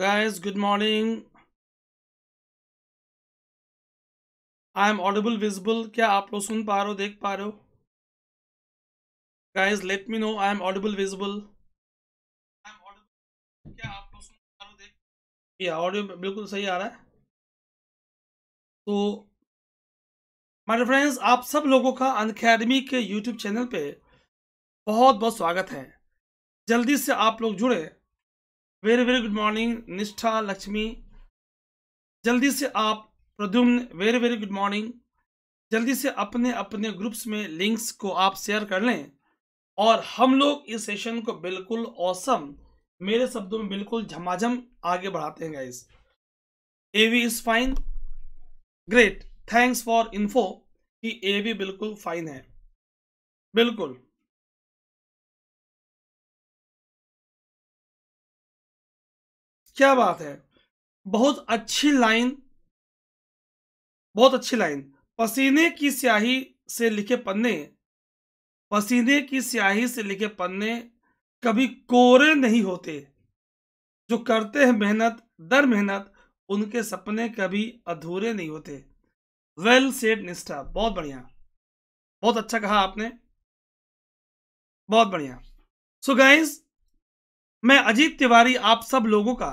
guys good morning I am audible visible क्या आप लोग सुन पा रहे हो देख पा रहे हो guys let me know I am audible visible क्या आप लोग सुन पा ऑडियो बिल्कुल सही आ रहा है तो माय फ्रेंड्स आप सब लोगों का अनकेडमी के यूट्यूब चैनल पे बहुत बहुत स्वागत है जल्दी से आप लोग जुड़े वेरी वेरी गुड मॉर्निंग निष्ठा लक्ष्मी जल्दी से आप Pradyumna very very good morning जल्दी से अपने अपने ग्रुप्स में लिंक्स को आप शेयर कर लें और हम लोग इस सेशन को बिल्कुल औसम मेरे शब्दों में बिल्कुल झमाझम आगे बढ़ाते हैं guys AV is fine great thanks for info कि एवी बिल्कुल फाइन है बिल्कुल क्या बात है बहुत अच्छी लाइन बहुत अच्छी लाइन पसीने की स्याही से लिखे पन्ने पसीने की स्याही से लिखे पन्ने कभी कोरे नहीं होते जो करते हैं मेहनत दर मेहनत उनके सपने कभी अधूरे नहीं होते वेल सेड निष्ठा बहुत बढ़िया बहुत अच्छा कहा आपने बहुत बढ़िया सो so गाइज मैं अजीत तिवारी आप सब लोगों का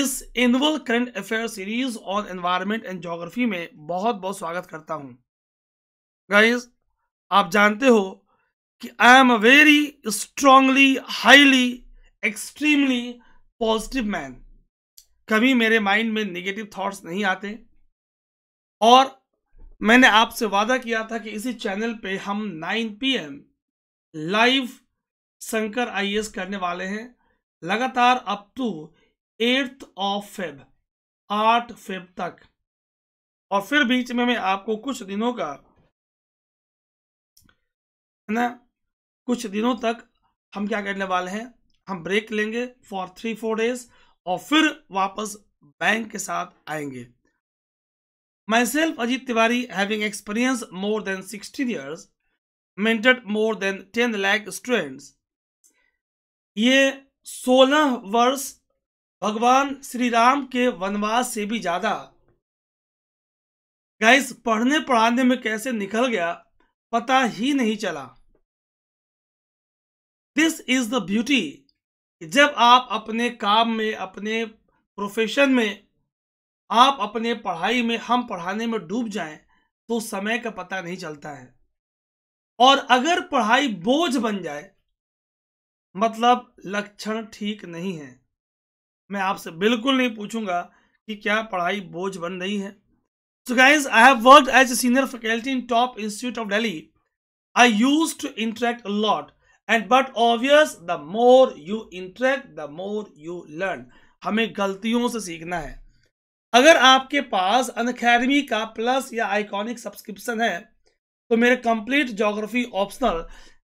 इस annual current affair series on environment and geography में बहुत बहुत स्वागत करता हूं गाइस आप जानते हो कि I am a very strongly highly extremely positive man कभी मेरे माइंड में नेगेटिव थॉट्स नहीं आते और मैंने आपसे वादा किया था कि इसी चैनल पे हम 9 पीएम लाइव शंकर आईएएस करने वाले हैं लगातार up to eighth of Feb आठ फेब तक और फिर बीच में मैं आपको कुछ दिनों का है ना कुछ दिनों तक हम क्या करने वाले हैं हम ब्रेक लेंगे फॉर थ्री फोर डेज और फिर वापस बैंक के साथ आएंगे myself Ajit Tiwari having experience more than sixteen years mentored more than ten lakh students ये सोलह वर्ष भगवान श्री राम के वनवास से भी ज्यादा गैस पढ़ने पढ़ाने में कैसे निकल गया पता ही नहीं चला दिस इज द ब्यूटी जब आप अपने काम में अपने प्रोफेशन में आप अपने पढ़ाई में हम पढ़ाने में डूब जाएं तो समय का पता नहीं चलता है और अगर पढ़ाई बोझ बन जाए मतलब लक्षण ठीक नहीं है मैं आपसे बिल्कुल नहीं पूछूंगा कि क्या पढ़ाई बोझ बन रही है so guys I have work as a senior faculty in top institute of Delhi I use to interact lot and but obvious the more you interact the more you learn हमें गलतियों से सीखना है अगर आपके पास अनकेडमी का प्लस या आइकॉनिक सब्सक्रिप्शन है तो मेरे कंप्लीट जोग्राफी ऑप्शनल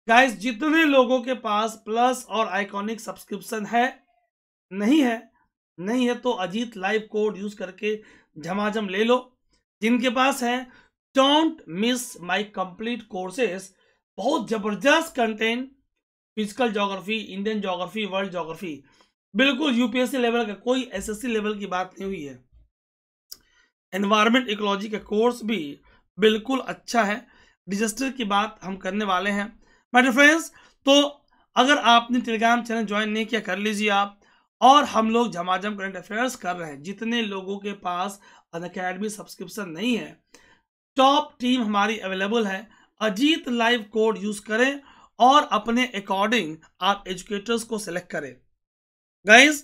गाइस जितने लोगों के पास प्लस और आइकॉनिक सब्सक्रिप्शन है नहीं है नहीं है तो अजीत लाइव कोड यूज करके झमाझम ले लो जिनके पास है don't miss my complete courses बहुत जबरदस्त content physical geography Indian geography world geography बिल्कुल यूपीएससी लेवल का कोई एसएससी लेवल की बात नहीं हुई है एनवायरमेंट इकोलॉजी का कोर्स भी बिल्कुल अच्छा है डिजिस्टर की बात हम करने वाले हैं माय डियर फ्रेंड्स तो अगर आपने टेलीग्राम चैनल ज्वाइन नहीं किया कर लीजिए आप और हम लोग झमाझम करंट अफेयर्स कर रहे हैं जितने लोगों के पास अन अकेडमी सब्सक्रिप्शन नहीं है टॉप टीम हमारी अवेलेबल है अजीत लाइव कोड यूज करें और अपने अकॉर्डिंग आप एजुकेटर्स को सिलेक्ट करें गाइज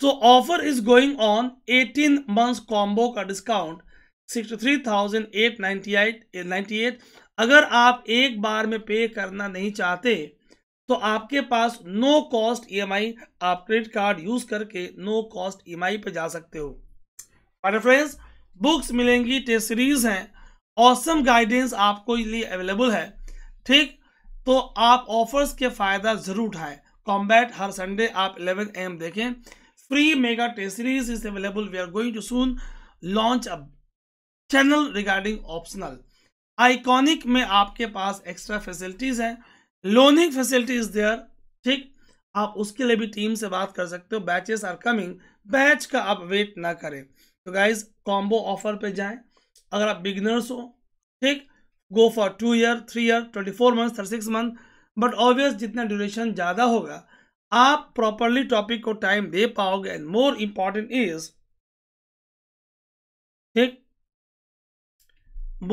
तो offer is going on 18 months combo का डिस्काउंट 63,898 अगर आप एक बार में पे करना नहीं चाहते तो आपके पास नो कॉस्ट ईएमआई आप क्रेडिट कार्ड यूज करके नो कॉस्ट ईएमआई पे जा सकते हो और फ्रेंड्स बुक्स मिलेंगी टेस्ट सीरीज हैं ऑसम गाइडेंस आपको लिए अवेलेबल है ठीक तो आप ऑफर्स के फ़ायदा ज़रूर उठाएं कॉम्बैट हर संडे आप इलेवन एम देखें free mega test series is available we are going to soon launch a channel regarding optional iconic में आपके पास एक्स्ट्रा फैसिलिटीज़ हैं लोनिंग फैसिलिटी इज देयर ठीक आप उसके लिए भी टीम से बात कर सकते हो बैचेस आर कमिंग बैच का आप वेट ना करें तो गाइज कॉम्बो ऑफर पे जाएं अगर आप बिगनर्स हो ठीक go for two year three year twenty four month thirty six month but obvious जितना ड्यूरेशन ज़्यादा होगा आप प्रॉपरली टॉपिक को टाइम दे पाओगे एंड मोर इम्पॉर्टेंट इज ठीक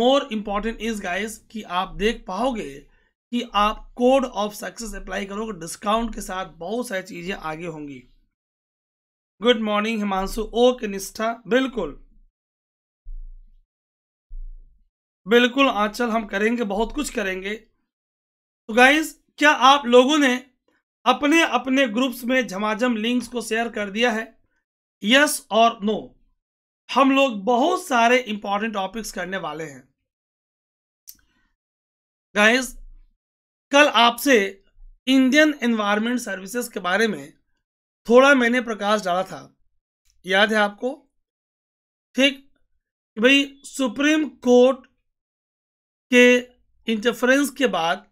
मोर इम्पॉर्टेंट इज गाइज कि आप देख पाओगे कि आप कोड ऑफ सक्सेस अप्लाई करोगे डिस्काउंट के साथ बहुत सारी चीज़ें आगे होंगी गुड मॉर्निंग हिमांशु ओके निष्ठा बिल्कुल बिल्कुल आंचल हम करेंगे बहुत कुछ करेंगे तो गाइज क्या आप लोगों ने अपने अपने ग्रुप्स में झमाझम लिंक्स को शेयर कर दिया है यस और नो हम लोग बहुत सारे इंपॉर्टेंट टॉपिक्स करने वाले हैं गाइज कल आपसे इंडियन एनवायरनमेंट सर्विसेज के बारे में थोड़ा मैंने प्रकाश डाला था याद है आपको ठीक भाई सुप्रीम कोर्ट के इंटरफ्रेंस के बाद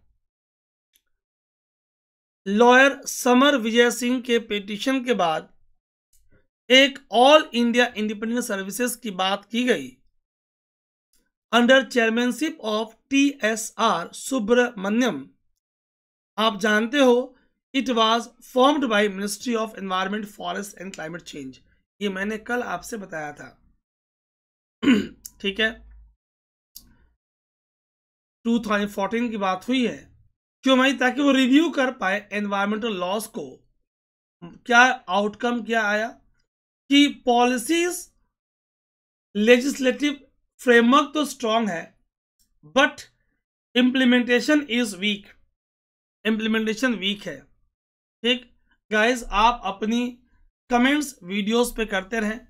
लॉयर समर विजय सिंह के पिटिशन के बाद एक ऑल इंडिया इंडिपेंडेंट सर्विसेज की बात की गई under chairmanship of T S R Subramaniam आप जानते हो it was formed by ministry of environment forest and climate change ये मैंने कल आपसे बताया था ठीक है 2014 की बात हुई है क्यों भाई ताकि वो रिव्यू कर पाए एनवायरमेंटल लॉस को क्या आउटकम क्या आया कि पॉलिसीज लेजिस्लेटिव फ्रेमवर्क तो स्ट्रांग है but implementation is weak implementation weak है ठीक गाइज आप अपनी कमेंट्स वीडियोस पे करते रहें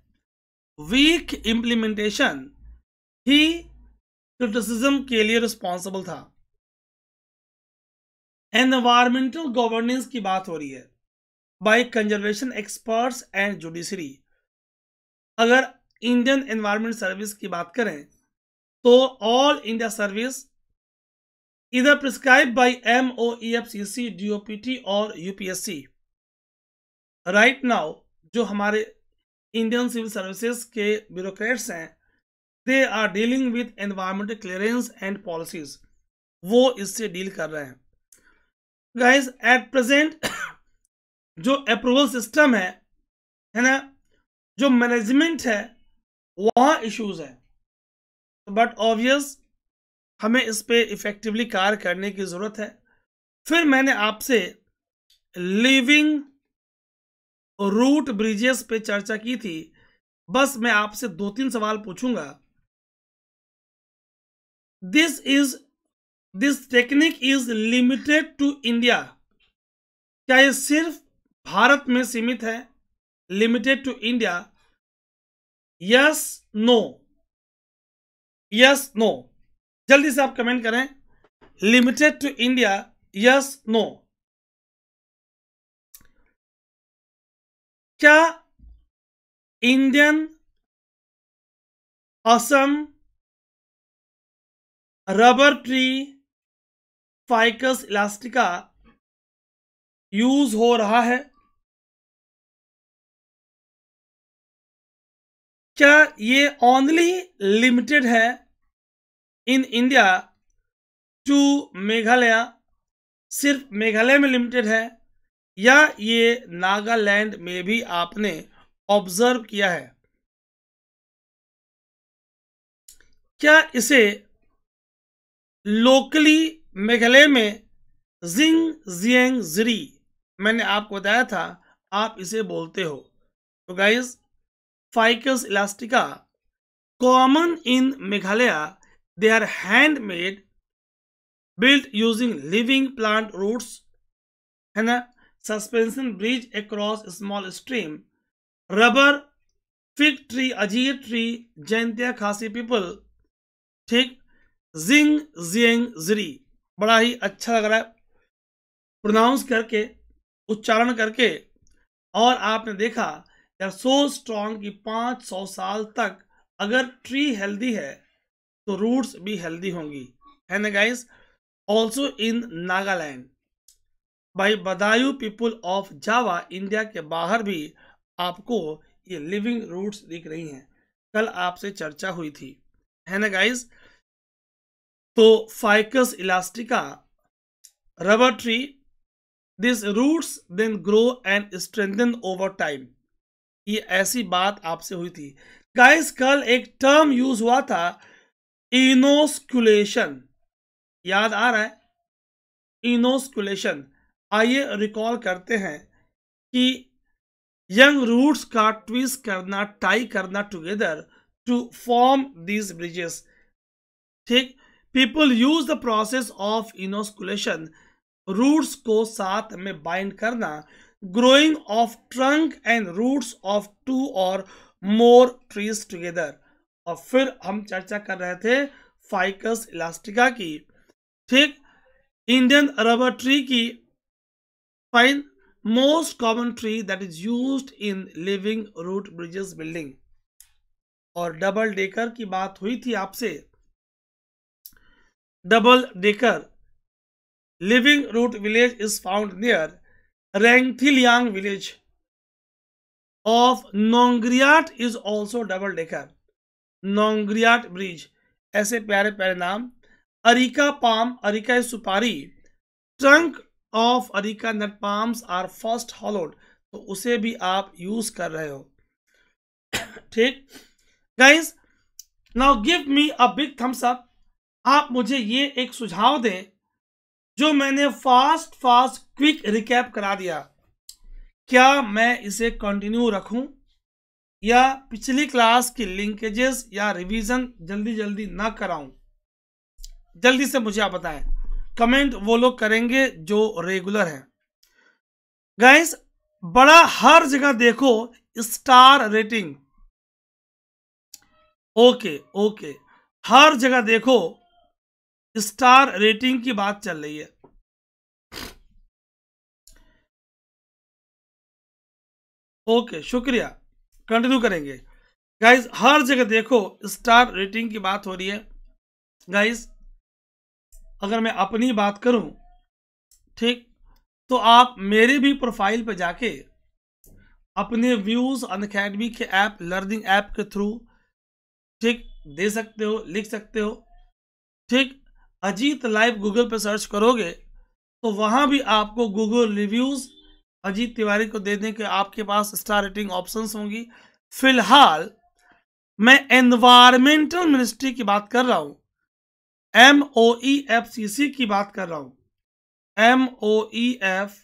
वीक इम्प्लीमेंटेशन ही क्रिटिसिज्म के लिए रिस्पॉन्सिबल था एनवायरमेंटल गवर्नेंस की बात हो रही है by conservation experts and judiciary अगर इंडियन एनवायरमेंट सर्विस की बात करें तो all India service either prescribed by MOEFCC, DOPT or UPSC. Right now, जो हमारे इंडियन सिविल सर्विसेज के ब्यूरोक्रेट्स हैं they are dealing with environmental clearance and policies वो इससे डील कर रहे हैं गाइज एट प्रेजेंट जो अप्रूवल सिस्टम है है ना जो मैनेजमेंट है वहाँ इश्यूज है बट ऑब्वियस हमें इस पर इफ़ेक्टिवली कार्य करने की ज़रूरत है फिर मैंने आपसे लिविंग रूट ब्रिजेस पे चर्चा की थी बस मैं आपसे दो तीन सवाल पूछूंगा this is this technique is limited to India क्या ये सिर्फ भारत में सीमित है limited to India yes no yes no जल्दी से आप कमेंट करें limited to India yes no क्या Indian Assam rubber tree ficus elastica use हो रहा है क्या ये ओनली लिमिटेड है इन इंडिया टू मेघालय सिर्फ मेघालय में लिमिटेड है या ये नागालैंड में भी आपने ऑब्जर्व किया है क्या इसे लोकली मेघालय में जिंग जियंग जरी मैंने आपको बताया था आप इसे बोलते हो तो guys ficus elastica common in Meghalaya They are handmade, built using living plant roots है ना suspension bridge across small stream, rubber, fig tree, ajir tree, Jaintia खासी people, ठीक जिंग जियंग जरी बड़ा ही अच्छा लग रहा है प्रोनाउंस करके उच्चारण करके और आपने देखा यार सो स्ट्रॉन्ग कि 500 साल तक अगर ट्री हेल्दी है तो रूट्स भी हेल्दी होंगी है ना गाइस ऑल्सो इन नागालैंड भाई बदायू पीपुल ऑफ जावा इंडिया के बाहर भी आपको ये लिविंग रूट्स दिख रही हैं कल आपसे चर्चा हुई थी है ना गाइस तो ficus elastica rubber tree this roots then grow and strengthen over time ये ऐसी बात आपसे हुई थी गाइस कल एक टर्म यूज हुआ था इनोस्कुलेशन याद आ रहा है इनोस्कुलेशन आइए रिकॉल करते हैं कि यंग रूट्स का ट्विस्ट करना टाई करना together to form these bridges ठीक people use the process of inosculation roots को साथ में बाइंड करना growing of trunk and roots of two और मोर ट्रीज टुगेदर और फिर हम चर्चा कर रहे थे फाइकस इलास्टिका की ठीक इंडियन रबर ट्री की fine most common tree that is used in living root bridges building और डबल डेकर की बात हुई थी आपसे double decker living root village is found near Rangthylliang village of Nongriat is also double decker Nongriat bridge ऐसे प्यारे प्यारे नाम अरिका पाम अरिका सुपारी trunk of areca nut palms are first hollowed तो उसे भी आप यूज कर रहे हो ठीक guys now give me a big thumbs up आप मुझे ये एक सुझाव दें जो मैंने फास्ट फास्ट क्विक रिकैप करा दिया क्या मैं इसे कंटिन्यू रखूं या पिछली क्लास की लिंकेजेस या रिवीजन जल्दी जल्दी ना कराऊं जल्दी से मुझे आप बताएं कमेंट वो लोग करेंगे जो रेगुलर है गाइस बड़ा हर जगह देखो स्टार रेटिंग ओके ओके हर जगह देखो स्टार रेटिंग की बात चल रही है ओके शुक्रिया कंटिन्यू करेंगे गाइज हर जगह देखो स्टार रेटिंग की बात हो रही है गाइज अगर मैं अपनी बात करूं ठीक तो आप मेरे भी प्रोफाइल पर जाके अपने व्यूज अकेडमी के ऐप लर्निंग ऐप के थ्रू ठीक दे सकते हो लिख सकते हो ठीक अजीत लाइव गूगल पर सर्च करोगे तो वहां भी आपको गूगल रिव्यूज़ अजीत तिवारी को दे दें कि आपके पास स्टार रेटिंग ऑप्शन होंगी फिलहाल मैं एनवायरमेंटल मिनिस्ट्री की बात कर रहा हूं M O E F C सी की बात कर रहा हूं M O E F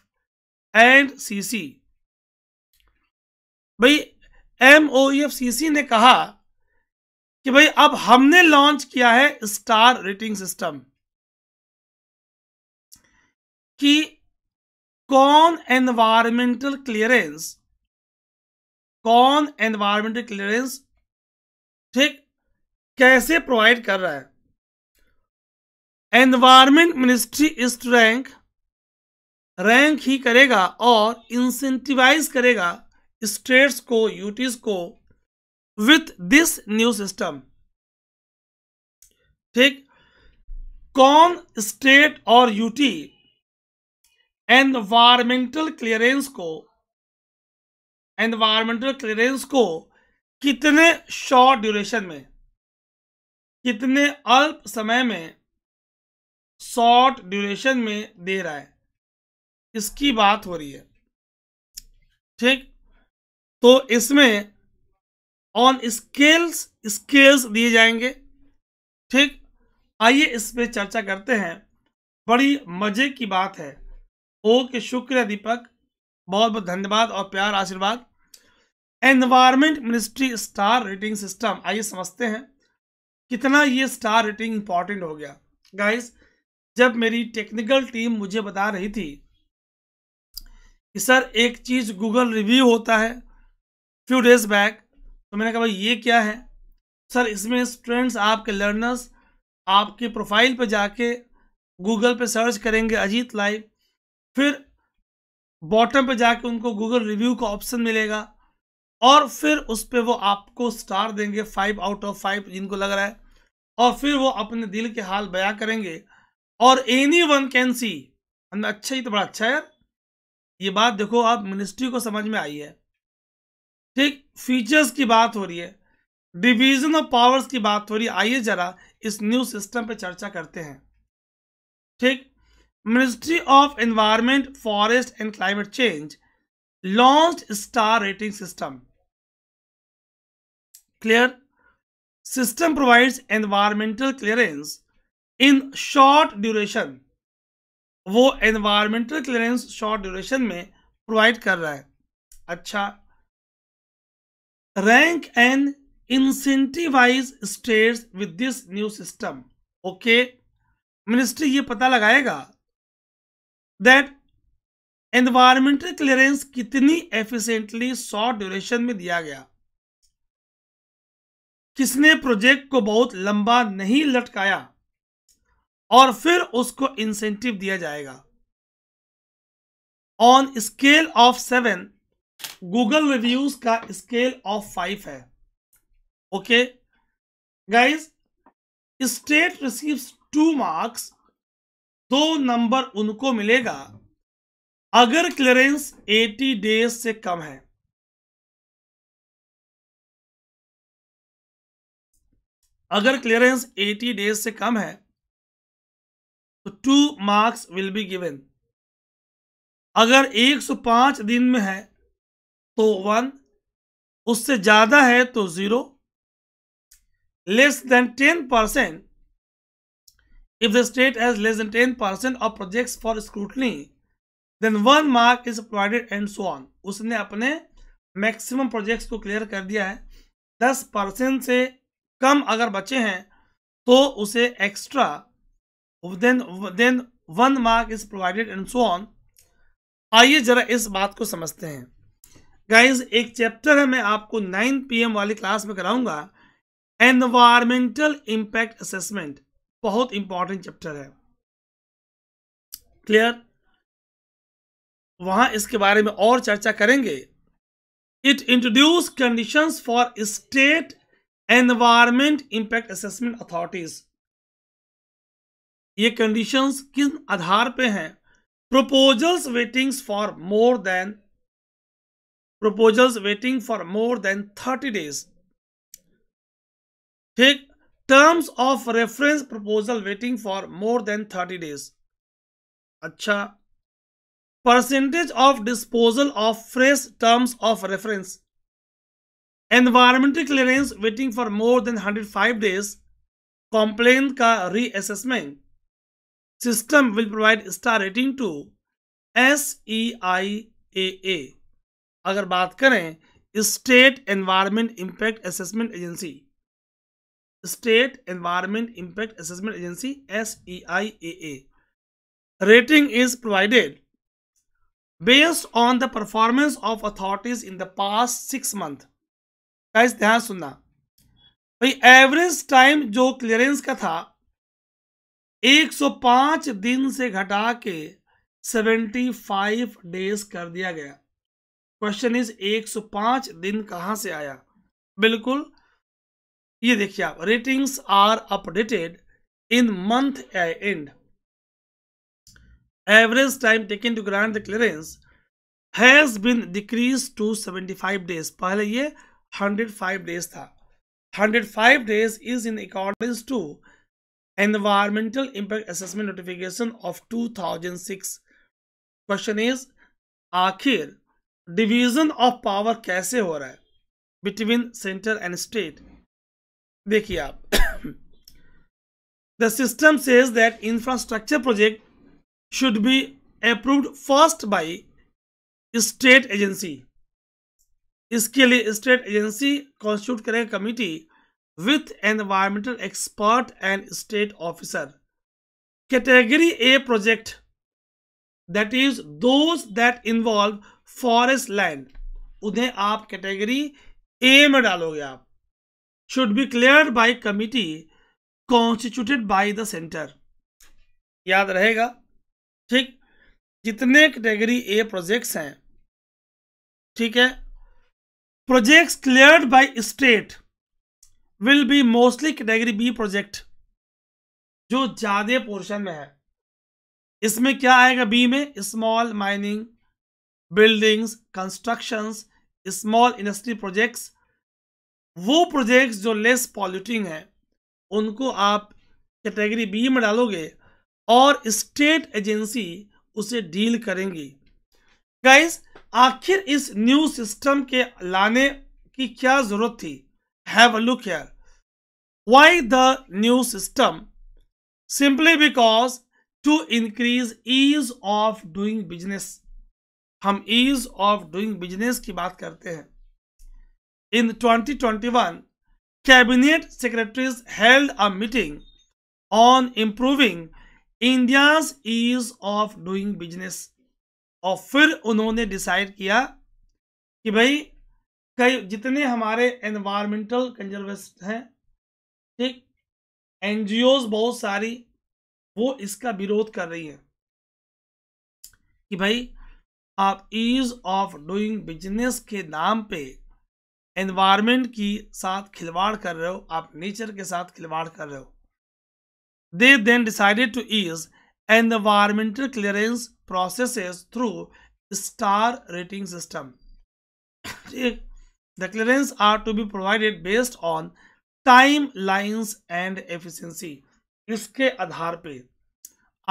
and C C भाई M O E F C सी ने कहा कि भाई अब हमने लॉन्च किया है स्टार रेटिंग सिस्टम कि कौन एनवायरमेंटल क्लियरेंस कौन एनवायरमेंटल क्लियरेंस ठीक कैसे प्रोवाइड कर रहा है एनवायरमेंट मिनिस्ट्री इस रैंक रैंक ही करेगा और इंसेंटिवाइज करेगा स्टेट्स को यूटीज को विथ दिस न्यू सिस्टम ठीक कौन स्टेट और यूटी एनवायरमेंटल क्लियरेंस को एनवायरमेंटल क्लियरेंस को कितने शॉर्ट ड्यूरेशन में कितने अल्प समय में शॉर्ट ड्यूरेशन में दे रहा है इसकी बात हो रही है ठीक तो इसमें ऑन स्केल्स स्केल्स दिए जाएंगे ठीक आइए इस पर चर्चा करते हैं बड़ी मजे की बात है ओके शुक्रिया दीपक बहुत बहुत धन्यवाद और प्यार आशीर्वाद environment ministry star rating system आइए समझते हैं कितना ये स्टार रेटिंग इंपॉर्टेंट हो गया गाइस जब मेरी टेक्निकल टीम मुझे बता रही थी कि सर एक चीज़ गूगल रिव्यू होता है फ्यू डेज बैक तो मैंने कहा भाई ये क्या है सर इसमें स्टूडेंट्स आपके लर्नर्स आपके प्रोफाइल पर जाके गूगल पर सर्च करेंगे अजीत लाइव फिर बॉटम पे जाके उनको गूगल रिव्यू का ऑप्शन मिलेगा और फिर उस पर वो आपको स्टार देंगे फाइव आउट ऑफ फाइव जिनको लग रहा है और फिर वो अपने दिल के हाल बया करेंगे और एनी वन कैन सी अच्छा ही तो बड़ा अच्छा है ये बात देखो आप मिनिस्ट्री को समझ में आई है ठीक फीचर्स की बात हो रही है डिवीजन ऑफ पावर्स की बात हो रही है आइए जरा इस न्यू सिस्टम पे चर्चा करते हैं ठीक Ministry of Environment, Forest and Climate Change launched star rating system. Clear? System provides environmental clearance in short duration वो एनवायरमेंटल क्लियरेंस शॉर्ट ड्यूरेशन में प्रोवाइड कर रहा है अच्छा rank and incentivise states with this new system okay ministry ये पता लगाएगा that environmental clearance कितनी एफिशिएंटली शॉर्ट ड्यूरेशन में दिया गया किसने प्रोजेक्ट को बहुत लंबा नहीं लटकाया और फिर उसको इंसेंटिव दिया जाएगा on scale of seven Google reviews का स्केल ऑफ फाइव है okay guys state receives two marks दो नंबर उनको मिलेगा अगर क्लियरेंस 80 डेज से कम है अगर क्लियरेंस 80 डेज से कम है तो two marks will be given अगर 105 दिन में है तो वन उससे ज्यादा है तो zero less than ten percent If the state has less than 10% of project for scrutiny, then one mark is provided and so on. उसने अपने मैक्सिमम प्रोजेक्ट्स को क्लियर कर दिया है दस परसेंट से कम अगर बचे हैं तो उसे extra then then one mark is provided and so on आइए जरा इस बात को समझते हैं गाइज एक चैप्टर है मैं आपको नाइन पी एम वाली क्लास में कराऊंगा एनवायरमेंटल इम्पैक्ट असेसमेंट बहुत इंपॉर्टेंट चैप्टर है क्लियर वहां इसके बारे में और चर्चा करेंगे it introduce conditions for state environment impact assessment authorities ये कंडीशंस किस आधार पे हैं proposals waiting for more than proposals waiting for more than thirty days ठीक terms of reference proposal waiting for more than thirty days अच्छा percentage of disposal of fresh terms of reference environmental clearance waiting for more than hundred five days complain का reassessment system will provide star rating to S E I A A अगर बात करें state environment impact assessment agency state environment impact assessment agency S E I A A rating is provided based on the performance of authorities in the past six month guys ध्यान सुनना भाई average time जो clearance का था 105 दिन से घटा के 75 डेज कर दिया गया क्वेश्चन इज 105 दिन कहां से आया बिल्कुल ये देखिए आप ratings are updated in month and average time taken to grant the clearance has been decrease to 75 days पहले ये 105 डेज था 105 days is in according to environmental impact assessment notification of 2006 question is आखिर division of power कैसे हो रहा है between centre and state देखिए आप the system says that infrastructure project should be approve first by state agency इसके लिए state agency constitute करेगा committee with environmental expert and state officer category A project that is those that involve forest land उन्हें आप category A में डालोगे आप should be cleared by committee constituted by the center याद रहेगा ठीक जितने कैटेगरी ए प्रोजेक्ट्स हैं ठीक है projects clear by state will be mostly category B project जो ज्यादा पोर्शन में है इसमें क्या आएगा बी में small mining buildings constructions small industry projects वो प्रोजेक्ट्स जो लेस पॉल्यूटिंग हैं उनको आप कैटेगरी बी में डालोगे और स्टेट एजेंसी उसे डील करेंगी गाइस आखिर इस न्यू सिस्टम के लाने की क्या जरूरत थी have a look here why the new system simply because to increase ease of doing business हम ईज ऑफ डूइंग बिजनेस की बात करते हैं in 2021, cabinet secretaries held a meeting on improving india's ease of doing business और फिर उन्होंने decide किया कि भाई कई जितने हमारे एनवायरमेंटल कंजर्वेस्ट हैं ठीक एनजीओज बहुत सारी वो इसका विरोध कर रही हैं कि भाई आप ईज ऑफ डूइंग बिजनेस के नाम पे एनवायरमेंट की साथ खिलवाड़ कर रहे हो आप नेचर के साथ खिलवाड़ कर रहे हो they then decided to ease environmental clearance process through star rating system the clearance are to be provided based on timelines and efficiency इसके आधार पे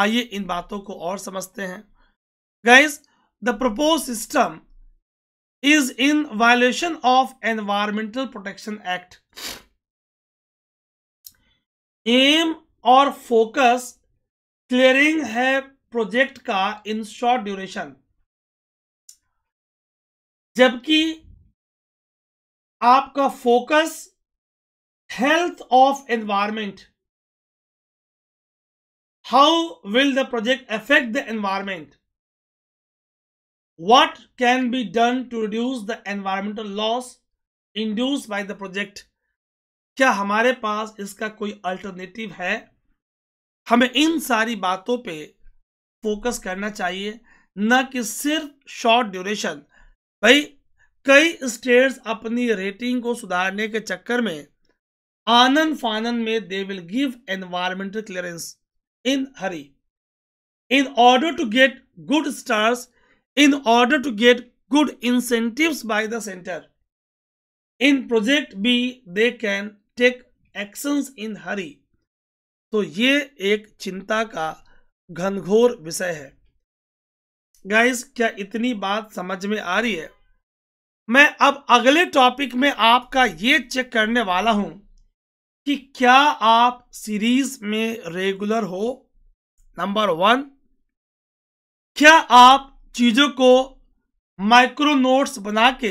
आइए इन बातों को और समझते हैं guys the propose system is in violation of environmental protection act um और फोकस क्लियरिंग है प्रोजेक्ट का इन शॉर्ट ड्यूरेशन जबकि आपका focus health of environment how will the project affect the environment what can be done to reduce the environmental loss induced by the project क्या हमारे पास इसका कोई alternative है हमें इन सारी बातों पे फोकस करना चाहिए न कि सिर्फ शॉर्ट ड्यूरेशन भाई कई स्टेट्स अपनी रेटिंग को सुधारने के चक्कर में आनंद फानंद में they will give environmental clearance in hurry in order to get good stars in order to get good incentive by the centre in project B they can take action in hurry तो ये एक चिंता का घनघोर विषय है guys क्या इतनी बात समझ में आ रही है मैं अब अगले टॉपिक में आपका ये चेक करने वाला हूं कि क्या आप सीरीज में रेगुलर हो नंबर वन क्या आप चीजों को माइक्रो नोट्स बना के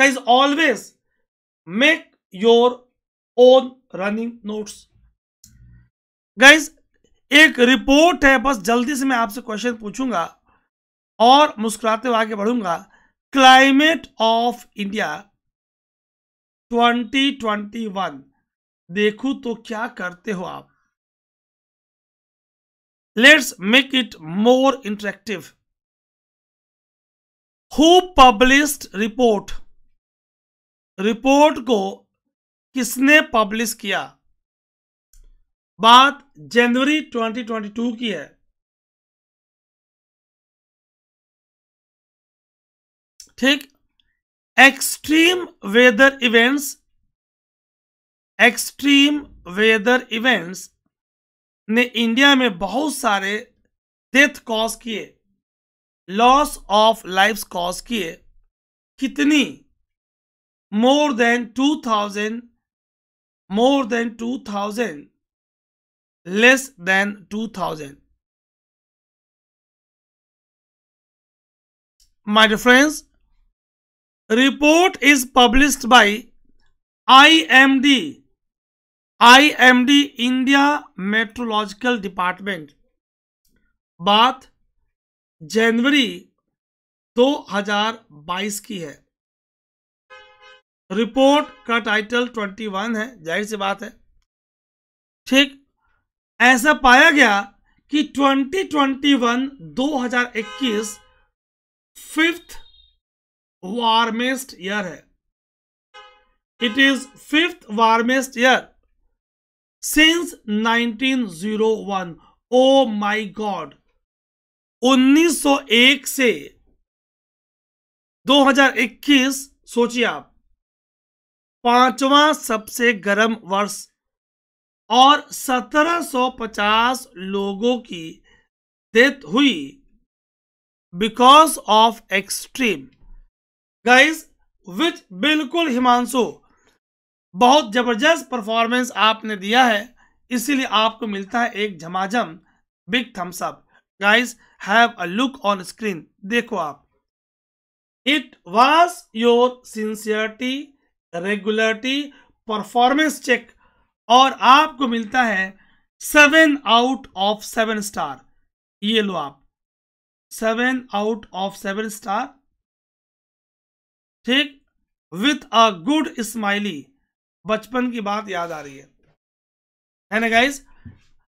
guys always make your own running notes guys एक रिपोर्ट है बस जल्दी से मैं आपसे क्वेश्चन पूछूंगा और मुस्कुराते हुए आगे बढ़ूंगा क्लाइमेट ऑफ इंडिया 2021 देखो तो क्या करते हो आप let's make it more interactive who published report report को किसने पब्लिश किया बात जनवरी 2022 की है ठीक extreme weather events extreme weather events ने इंडिया में बहुत सारे डेथ कॉज किए लॉस ऑफ लाइफ कॉज किए कितनी more than two thousand more than two thousand less than 2000 my dear friends report is publish by I M D I M D India meteorological department बात जनवरी 2022 की है report का title 21 है जाहिर सी बात है ठीक ऐसा पाया गया कि 2021 2021 फिफ्थ वार्मेस्ट ईयर है it is fifth warmest year since 1901 oh my God 1901 से 2021 सोचिए आप पांचवा सबसे गर्म वर्ष और 1750 लोगों की डेथ हुई because of extreme guys which बिल्कुल हिमांशु बहुत जबरदस्त परफॉर्मेंस आपने दिया है इसीलिए आपको मिलता है एक झमाझम big thumbs up guys have a look on screen देखो आप it was your sincerity regularity performance check और आपको मिलता है seven out of seven star ये लो आप seven out of seven star ठीक विथ अ गुड स्माइली बचपन की बात याद आ रही है है ना गाइज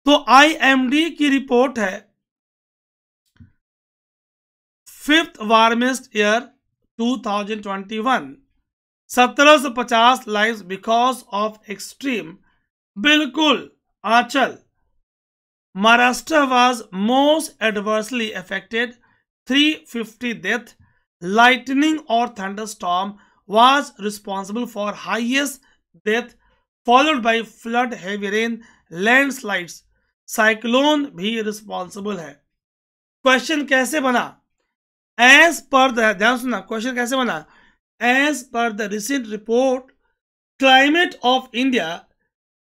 तो डी की रिपोर्ट है fifth warmest year 2021 1750 lives because of extreme बिल्कुल Aanchal Maharashtra was most adversely affected 350 death lightning और thunder storm was responsible for highest death followed by flood heavy rain land cyclone भी रिस्पॉन्सिबल है question कैसे बना as पर the ध्यान सुनना question कैसे बना एज पर the recent report climate of India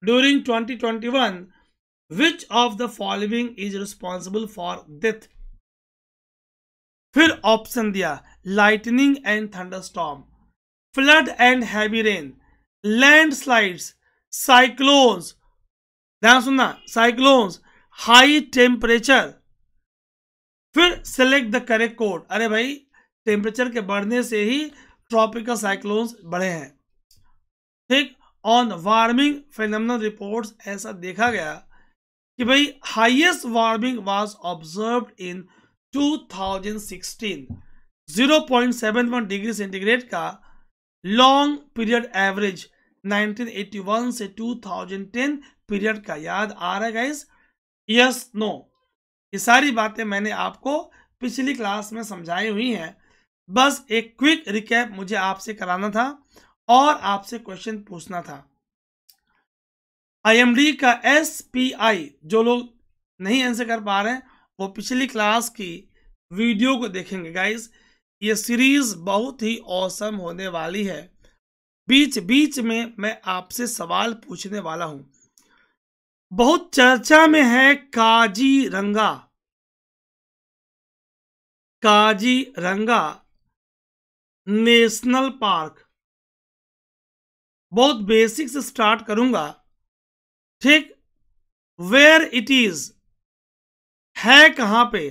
during one which of the following is responsible for death फिर ऑप्शन दिया lightning and thunder thunderstorm flood and heavy rain landslides cyclones ध्यान सुनना cyclones high temperature फिर select the correct code अरे भाई temperature के बढ़ने से ही ट्रॉपिकल साइक्लोन्स बढ़े हैं ठीक ऑन वार्मिंग फेनमनल रिपोर्ट्स ऐसा देखा गया कि भाई highest warming was observe in 2016 0.71 degree centigrade का लॉन्ग पीरियड एवरेज 1981 से 2010 पीरियड का याद आ रहा है गाइस यस नो ये सारी बातें मैंने आपको पिछली क्लास में समझाई हुई हैं बस एक क्विक रिकैप मुझे आपसे कराना था और आपसे क्वेश्चन पूछना था आईएमडी का एस पी आई जो लोग नहीं आंसर कर पा रहे हैं वो पिछली क्लास की वीडियो को देखेंगे गाइस ये सीरीज बहुत ही औसम होने वाली है बीच बीच में मैं आपसे सवाल पूछने वाला हूँ बहुत चर्चा में है काजी Kaziranga Kaziranga national park बहुत बेसिक से स्टार्ट करूंगा ठीक वेयर इट इज है कहां पे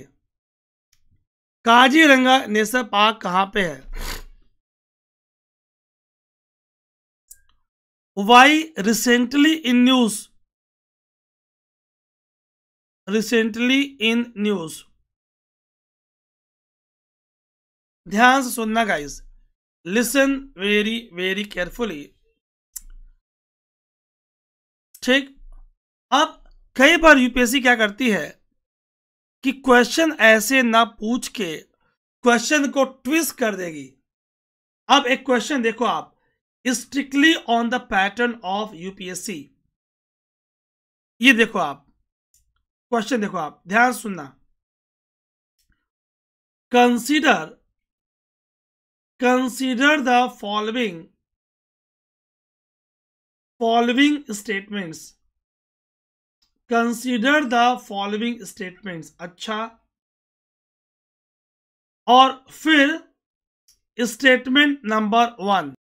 काजीरंगा नेशनल पार्क कहां पे है why recently in news recently in news ध्यान से सुनना guys listen very very carefully ठीक अब कई बार यूपीएससी क्या करती है कि क्वेश्चन ऐसे ना पूछ के क्वेश्चन को ट्विस्ट कर देगी अब एक क्वेश्चन देखो आप strictly on the pattern of UPSC ये देखो आप क्वेश्चन देखो आप ध्यान सुनना consider consider the following following statements consider the following statements अच्छा और फिर स्टेटमेंट नंबर वन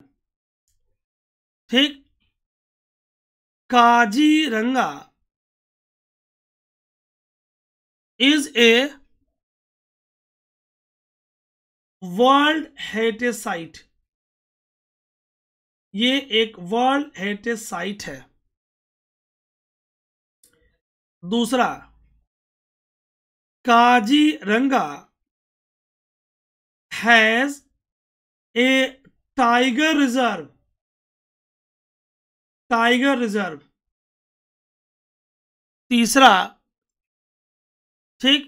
ठीक Kaziranga is a world heritage site ये एक वर्ल्ड हेरिटेज साइट है दूसरा Kaziranga has a tiger reserve tiger reserve तीसरा ठीक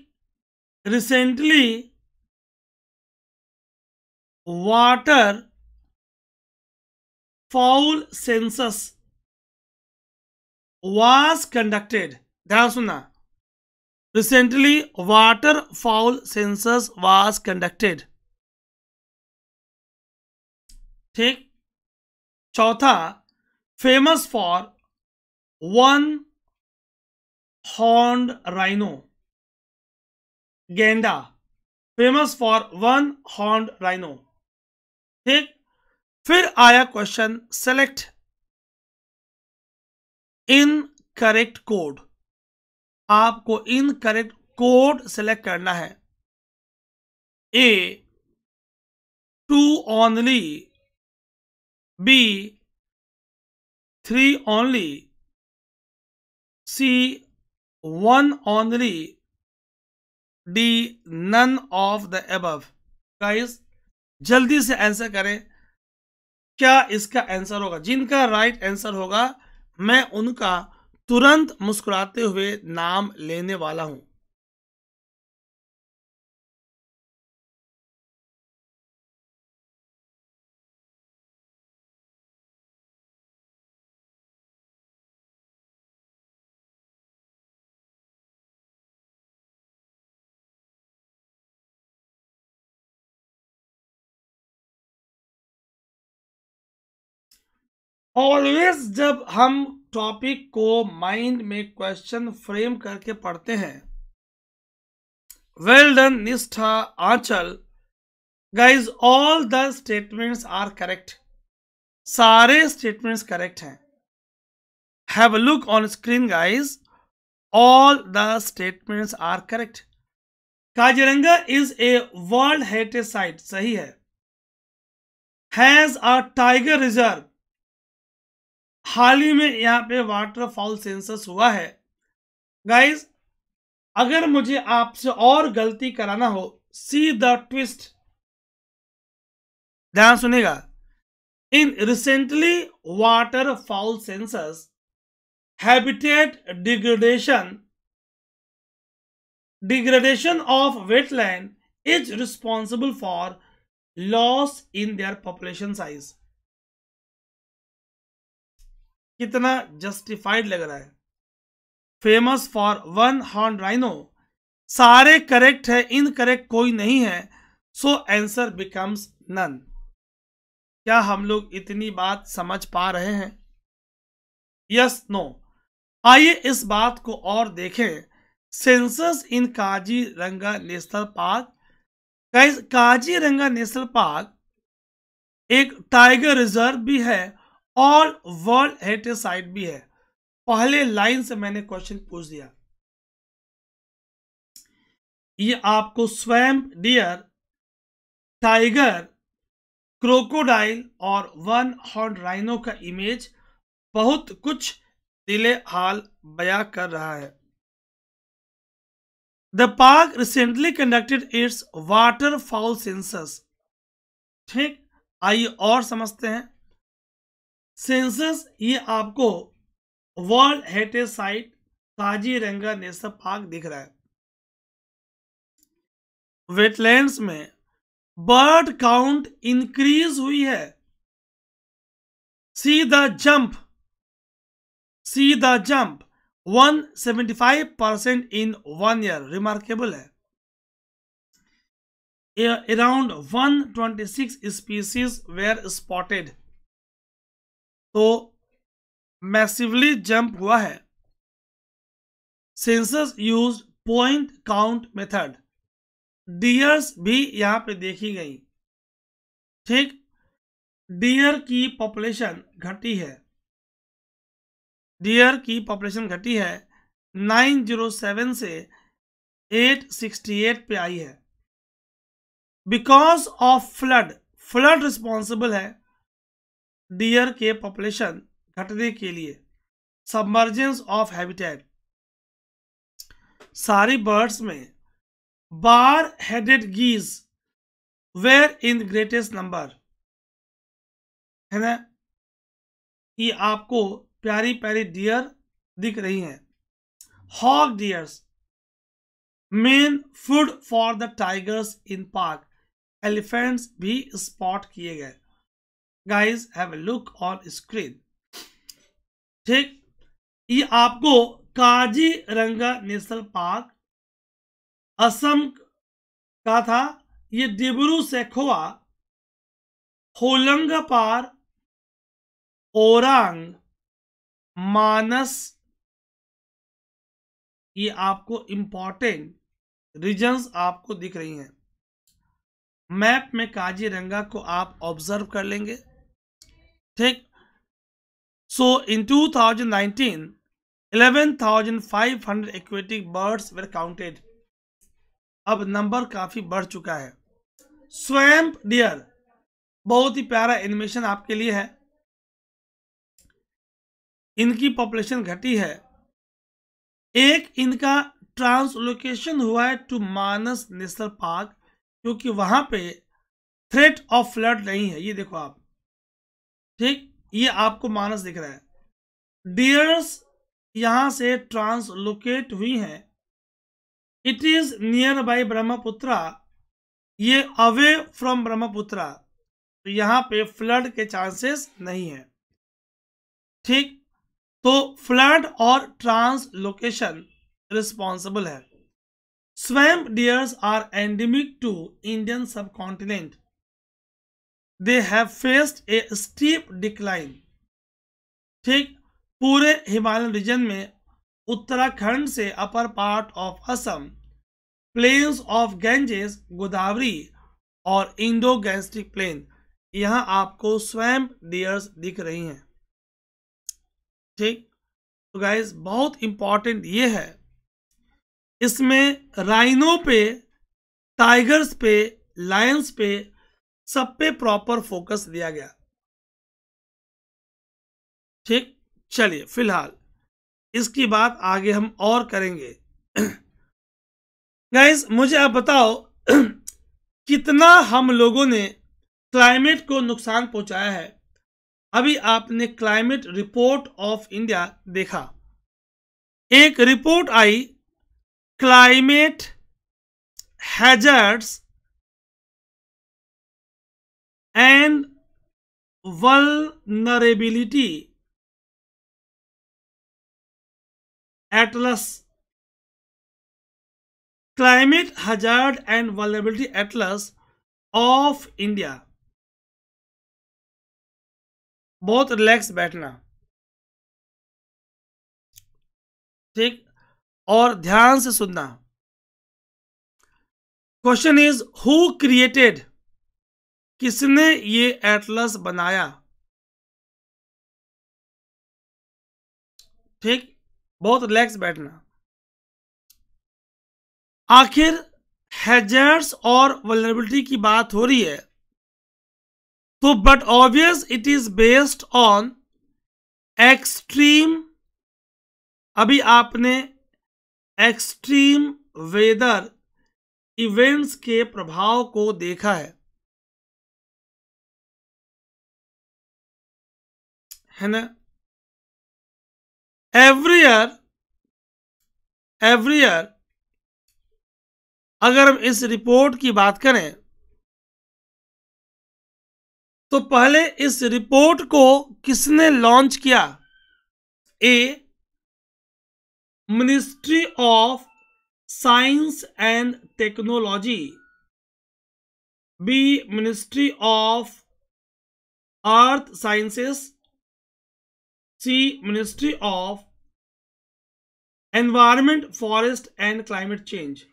recently waterfowl census was conducted ध्यान सुनना recently waterfowl census was conducted ठीक चौथा famous for one horn rhino गेंडा famous for one horn rhino ठीक फिर आया क्वेश्चन सेलेक्ट इन करेक्ट कोड आपको इन करेक्ट कोड सेलेक्ट करना है A two only B three only C one only D none of the above guys जल्दी से आंसर करें क्या इसका आंसर होगा जिनका राइट आंसर होगा मैं उनका तुरंत मुस्कुराते हुए नाम लेने वाला हूं ऑलवेज जब हम टॉपिक को माइंड में क्वेश्चन फ्रेम करके पढ़ते हैं well done Nishtha Aanchal guys all the statements are correct सारे स्टेटमेंट्स करेक्ट हैं have look on screen guys all the statements are correct Kaziranga is a world heritage site सही है हैज अ टाइगर रिजर्व हाल ही में यहाँ पे वाटरफॉल सेंसस हुआ है गाइज अगर मुझे आपसे और गलती कराना हो सी द ट्विस्ट ध्यान सुनेगा in recently waterfall census habitat degradation degradation of wetland is responsible for loss in their population size कितना जस्टिफाइड लग रहा है famous for one horn rhino सारे करेक्ट है इन करेक्ट कोई नहीं है सो एंसर बिकम्स नन क्या हम लोग इतनी बात समझ पा रहे हैं यस नो आइए इस बात को और देखें census in Kaziranga national park Kaziranga national park एक टाइगर रिजर्व भी है और वर्ल्ड हेरिटेज साइट भी है पहले लाइन से मैंने क्वेश्चन पूछ दिया ये आपको स्वयं डियर टाइगर क्रोकोडाइल और वन हॉर्न राइनो का इमेज बहुत कुछ दिले हाल बया कर रहा है the park recently conducted its waterfall census ठीक आइए और समझते हैं सेंसस ये आपको वर्ल्ड हेरिटेज साइट रंगा नेशनल पार्क दिख रहा है वेटलैंड्स में बर्ड काउंट इंक्रीज हुई है see the jump see the jump 175 percent in one year remarkable है अराउंड 126 स्पीसीज वेयर स्पॉटेड तो मैसिवली जंप हुआ है census use point count method deers भी यहां पे देखी गई ठीक डियर की पॉपुलेशन घटी है डियर की पॉपुलेशन घटी है 907 से 868 पे आई है because of flood flood responsible है डियर के पॉपुलेशन घटने के लिए सबमर्जेंस ऑफ हैबिटेट सारी बर्ड्स में bar headed geese were in greatest number है ना ये आपको प्यारी प्यारी डियर दिख रही हैं hog deers main food for the tigers in park elephants भी स्पॉट किए गए guys have look on screen ठीक ये आपको काजी रंगा नेशनल पार्क असम का था ये डिब्रू सेखोआ होलंगा पार ओरांग मानस ये आपको इंपॉर्टेंट रीजन आपको दिख रही हैं मैप में काजीरंगा को आप ऑब्जर्व कर लेंगे ठीक eleven thousand 2019 11500 aquatic birds were counted अब नंबर काफी बढ़ चुका है स्वैम्प डियर बहुत ही प्यारा एनिमेशन आपके लिए है इनकी पॉपुलेशन घटी है एक इनका ट्रांसलोकेशन हुआ है टू मानस नेशनल पार्क क्योंकि वहां पे थ्रेट ऑफ फ्लड नहीं है ये देखो आप ठीक ये आपको मानस दिख रहा है डियर्स यहां से ट्रांसलोकेट हुई हैं it is nearby Brahmaputra ये अवे फ्रॉम ब्रह्मपुत्रा तो यहां पे फ्लड के चांसेस नहीं है ठीक तो फ्लड और ट्रांसलोकेशन रिस्पॉन्सिबल है swamp deers are endemic to Indian subcontinent they have faced a steep decline ठीक पूरे हिमालयन रीजन में उत्तराखंड से upper part of Assam plains of Ganges Godavari और इंडो गैस्ट्रिक प्लेन यहाँ आपको स्वयं डियर्स दिख रही हैं ठीक तो गाइज बहुत इम्पॉर्टेंट ये है इसमें राइनो पे टाइगर्स पे लायंस पे सब पे प्रॉपर फोकस दिया गया ठीक चलिए फिलहाल इसकी बात आगे हम और करेंगे गाइस मुझे आप बताओ कितना हम लोगों ने क्लाइमेट को नुकसान पहुंचाया है अभी आपने क्लाइमेट रिपोर्ट ऑफ इंडिया देखा एक रिपोर्ट आई climate hazards and vulnerability atlas climate hazard and vulnerability atlas of India बहुत रिलैक्स बैठना ठीक और ध्यान से सुनना क्वेश्चन इज हु क्रिएटेड किसने ये एटलस बनाया ठीक बहुत रिलैक्स बैठना आखिर हैजर्स और वलनरेबिलिटी की बात हो रही है तो but obvious it is based on extreme अभी आपने एक्सट्रीम वेदर इवेंट्स के प्रभाव को देखा है है ना एवरी ईयर एवरी ईयर अगर हम इस रिपोर्ट की बात करें तो पहले इस रिपोर्ट को किसने लॉन्च किया A ministry of science and technology B ministry of earth sciences See, Ministry of Environment, Forest and Climate Change.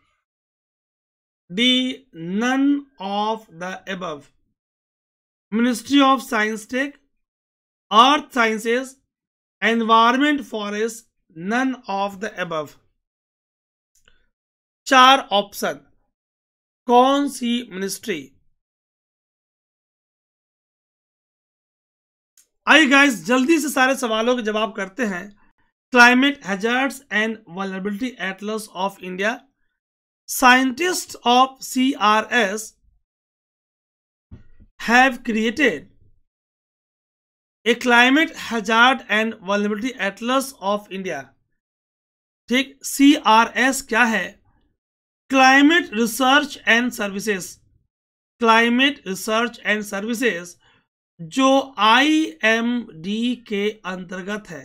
The none of the above. Ministry of Science Tech, Earth Sciences, Environment, Forest, none of the above. चार option कौन सी ministry आइए guys जल्दी से सारे सवालों के जवाब करते हैं climate hazards and vulnerability atlas of India scientist of C R S have created a climate hazard and vulnerability atlas of India ठीक सी आर एस क्या है climate research and services climate research and services जो IMD के अंतर्गत है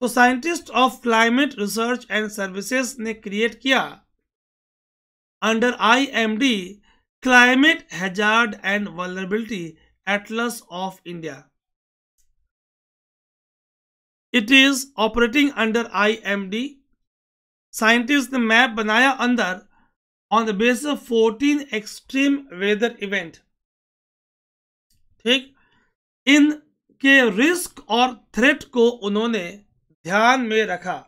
तो scientist of climate research and services ने create किया under IMD climate hazard and vulnerability atlas of India it is operating under IMD scientist ने map बनाया अंदर on the base of 14 extreme weather event ठीक इन के रिस्क और threat को उन्होंने ध्यान में रखा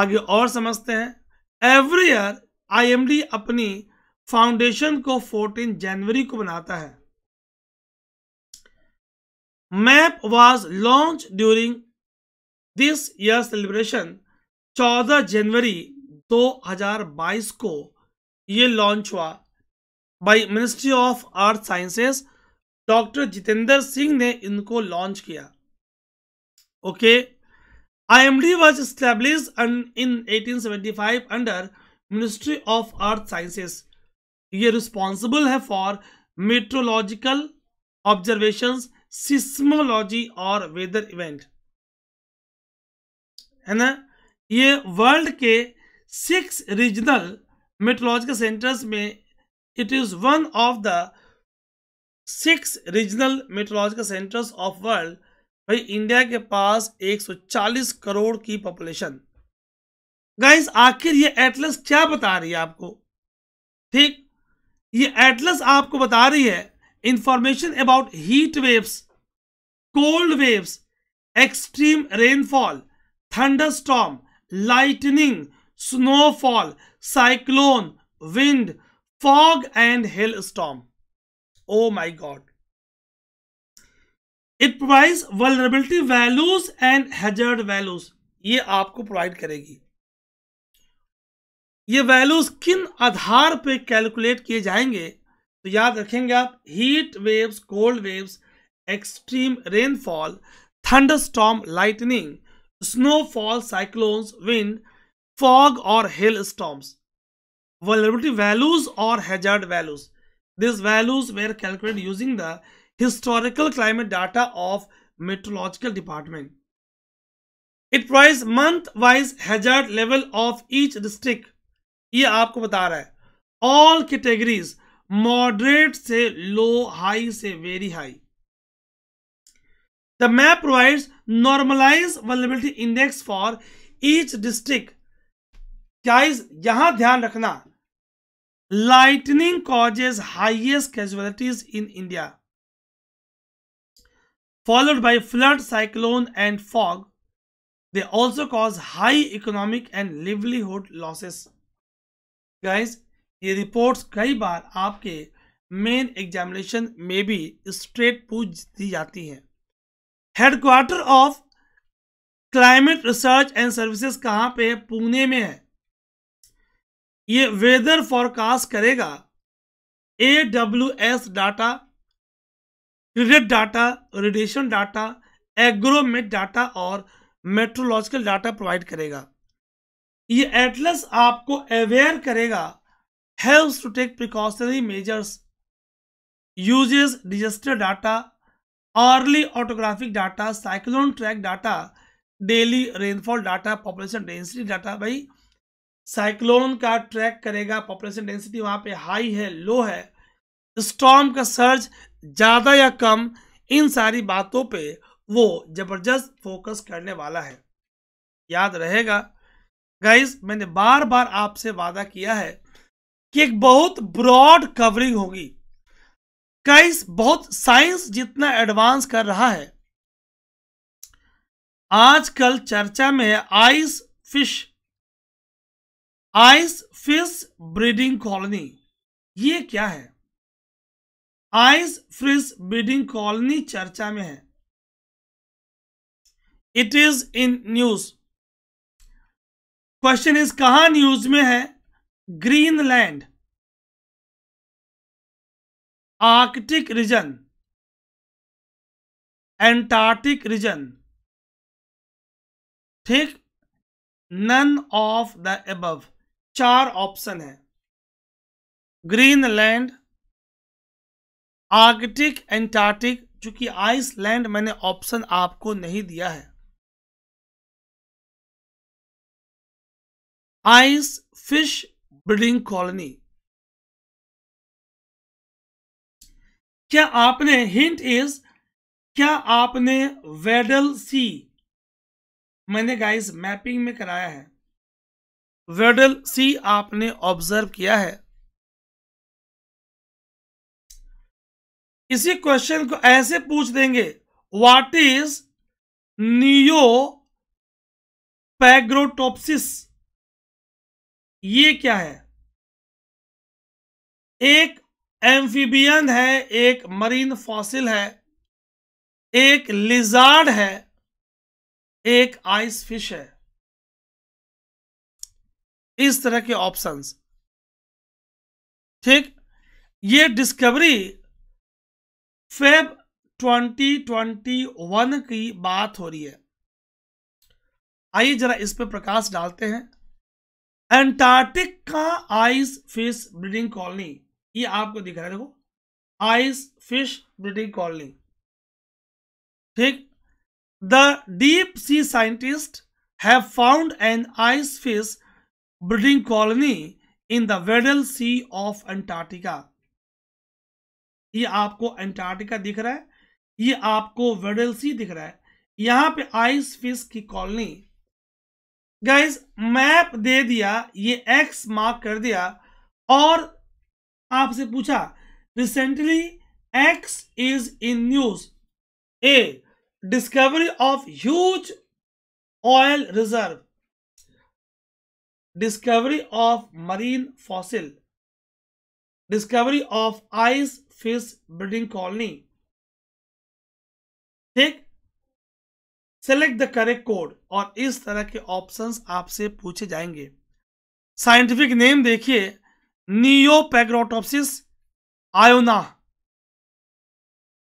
आगे और समझते हैं एवरी ईयर आईएमडी अपनी फाउंडेशन को 14 जनवरी को बनाता है map was launch during this year celebration 14 जनवरी 2022 को यह लॉन्च हुआ by ministry of earth sciences doctor Jitendra Singh ने इनको लॉन्च किया okay I M D was establish in eighteen under ministry of earth sciences ये रिस्पॉन्सिबल है फॉर मेट्रोलॉजिकल ऑब्जर्वेशन सिस्मोलॉजी और वेदर इवेंट है ना ये वर्ल्ड के सिक्स रीजनल मेट्रोलॉजिकल सेंटर्स में It is one of the six regional meteorological centres of world भाई India के पास 140 करोड़ की पॉपुलेशन गाइस आखिर ये एटलस क्या बता रही है आपको ठीक ये एटलस आपको बता रही है information about heat waves cold waves extreme rainfall thunder storm lightning snowfall cyclone wind and and storm oh my god it provide vulnerability values and hazard values ये आपको प्रोवाइड करेगी ये वैल्यूज किन आधार पे कैलकुलेट किए जाएंगे तो याद रखेंगे आप heat waves cold waves extreme rainfall storm lightning snowfall cyclones wind fog और hill storms vulnerability values or hazard values. These values were calculated using the historical climate data of meteorological department. It provides month-wise hazard level of each district. ये आपको बता रहा है all categories moderate से low high से very high The map provides normalized vulnerability index for each district. Guys, यहां ध्यान रखना lightning causes highest casualties in India, followed by flood, cyclone, and fog. They also cause high economic and livelihood losses. Guys, ये reports कई बार आपके main examination में भी straight पूछ दी जाती हैं headquarter of climate research and services कहाँ पे है पुणे में है ये वेदर फॉरकास्ट करेगा A W S data cricket data radiation data agromet data और मेट्रोलॉजिकल डाटा प्रोवाइड करेगा ये एटलस आपको अवेयर करेगा helps to take precautionary measures uses disaster data early autographic data cyclone track data daily rainfall data population density data भाई cyclone का track करेगा population density वहां पे हाई है लो है स्टॉर्म का सर्ज ज़्यादा या कम इन सारी बातों पे वो ज़बरदस्त फोकस करने वाला है याद रहेगा गाइस मैंने बार बार आपसे वादा किया है कि एक बहुत ब्रॉड कवरिंग होगी गाइस बहुत साइंस जितना एडवांस कर रहा है आजकल चर्चा में है ice fish ice fish breeding colony ये क्या है आइस फिश ब्रीडिंग कॉलोनी चर्चा में है it is in news question is कहा न्यूज में है Greenland Arctic region Antarctic region ठीक नन ऑफ द एबव चार ऑप्शन है ग्रीनलैंड आर्कटिक एंटार्कटिक चूंकि आइसलैंड मैंने ऑप्शन आपको नहीं दिया है आइस फिश ब्रीडिंग कॉलोनी क्या आपने हिंट इज क्या आपने वेडल सी मैंने गाइस मैपिंग में कराया है वेडल सी आपने ऑब्जर्व किया है इसी क्वेश्चन को ऐसे पूछ देंगे व्हाट इज नियो पैग्रोटोप्सिस ये क्या है एक एम्फीबियन है एक मरीन फॉसिल है एक लिजार्ड है एक आइस फिश है इस तरह के ऑप्शंस ठीक ये डिस्कवरी फेब 2021 की बात हो रही है आइए जरा इस पर प्रकाश डालते हैं एंटार्क्टिक का आइस फिश ब्रीडिंग कॉलोनी ये आपको दिख रहा है देखो आइस फिश ब्रीडिंग कॉलोनी ठीक the deep sea scientist have found an ice fish breeding colony in the Weddell Sea of Antarctica ये आपको अंटार्कटिका दिख रहा है ये आपको वेडल सी दिख रहा है यहां पे आइस फिश की कॉलोनी गाइस मैप दे दिया ये एक्स मार्क कर दिया और आपसे पूछा recently X is in news a discovery of huge oil reserve discovery of marine fossil discovery of ice fish breeding colony ठीक सेलेक्ट द करेक्ट कोड और इस तरह के ऑप्शंस आपसे पूछे जाएंगे साइंटिफिक नेम देखिए नियोपैग्रोटोप्सिस आयोना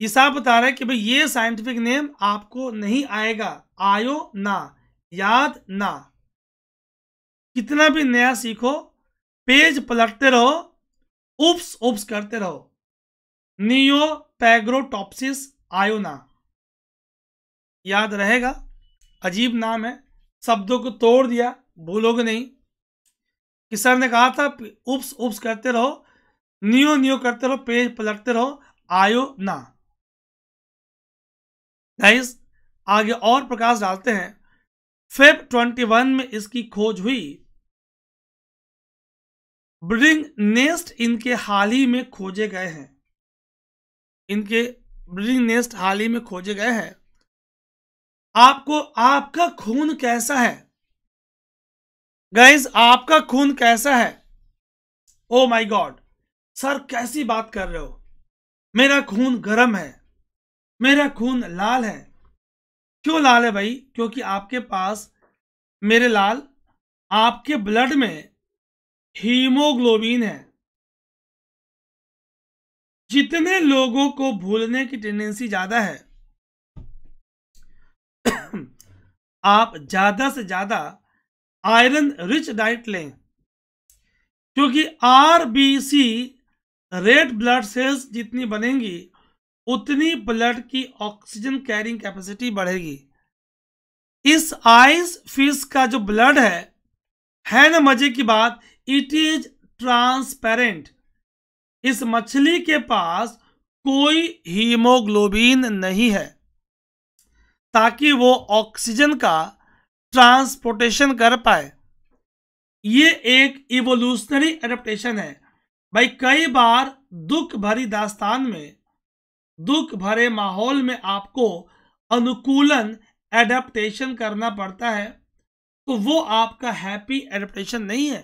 ईसा बता रहे हैं कि भाई ये साइंटिफिक नेम आपको नहीं आएगा आयो ना याद ना कितना भी नया सीखो पेज पलटते रहो उप्स उप्स करते रहो नियो पैग्रोटॉपसिस आयोना याद रहेगा अजीब नाम है शब्दों को तोड़ दिया भूलोगे नहीं किसान ने कहा था उप्स उप्स करते रहो नियो नियो करते रहो पेज पलटते रहो आयो ना गाइस आगे और प्रकाश डालते हैं फेब 21 में इसकी खोज हुई ब्रिंग नेस्ट इनके हाल ही में खोजे गए हैं इनके ब्रिंग नेस्ट हाल ही में खोजे गए हैं आपको आपका खून कैसा है गाइज आपका खून कैसा है ओ माय गॉड सर कैसी बात कर रहे हो मेरा खून गर्म है मेरा खून लाल है क्यों लाल है भाई क्योंकि आपके पास मेरे लाल आपके ब्लड में हीमोग्लोबिन है जितने लोगों को भूलने की टेंडेंसी ज्यादा है आप ज्यादा से ज्यादा आयरन रिच डाइट लें क्योंकि आरबीसी रेड ब्लड सेल्स जितनी बनेंगी उतनी ब्लड की ऑक्सीजन कैरिंग कैपेसिटी बढ़ेगी इस आइस फिश का जो ब्लड है है ना मजे की बात इट इज ट्रांसपेरेंट इस मछली के पास कोई हीमोग्लोबिन नहीं है ताकि वो ऑक्सीजन का ट्रांसपोर्टेशन कर पाए ये एक इवोल्यूशनरी एडेप्टेशन है भाई कई बार दुख भरी दास्तान में दुख भरे माहौल में आपको अनुकूलन एडेप्टेशन करना पड़ता है तो वो आपका हैप्पी एडेप्टेशन नहीं है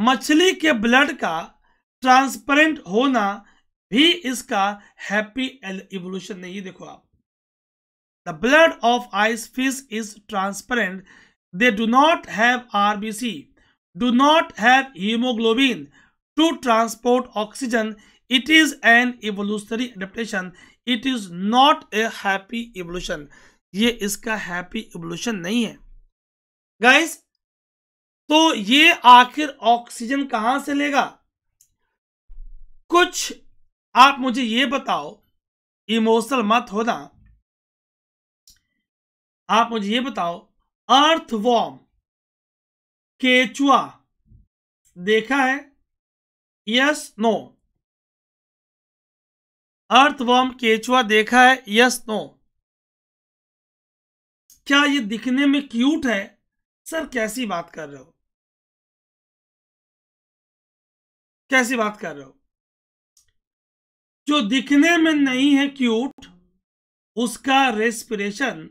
मछली के ब्लड का ट्रांसपेरेंट होना भी इसका हैप्पी इवोल्यूशन नहीं है देखो आप the blood of ice fish is transparent they do not have RBC do not have haemoglobin to transport oxygen it is an evolutionary adaptation it is not a happy evolution ये इसका happy evolution नहीं है guys तो ये आखिर oxygen कहां से लेगा कुछ आप मुझे ये बताओ इमोशनल मत होना आप मुझे ये बताओ अर्थ वॉर्म केचुआ देखा है यस नो अर्थवॉर्म केचुआ देखा है यस नो क्या ये दिखने में क्यूट है सर कैसी बात कर रहे हो कैसी बात कर रहे हो जो दिखने में नहीं है क्यूट उसका रेस्पिरेशन